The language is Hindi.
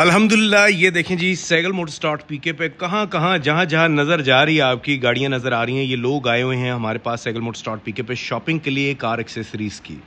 अल्हम्दुलिल्लाह ये देखें जी सैगल मोटर स्टार्ट पीके पे कहाँ कहाँ जहाँ जहाँ नज़र जा रही है आपकी गाड़ियाँ नज़र आ रही हैं ये लोग आए हुए हैं हमारे पास सैगल मोटर स्टार्ट पीके पे शॉपिंग के लिए कार एक्सेसरीज़ की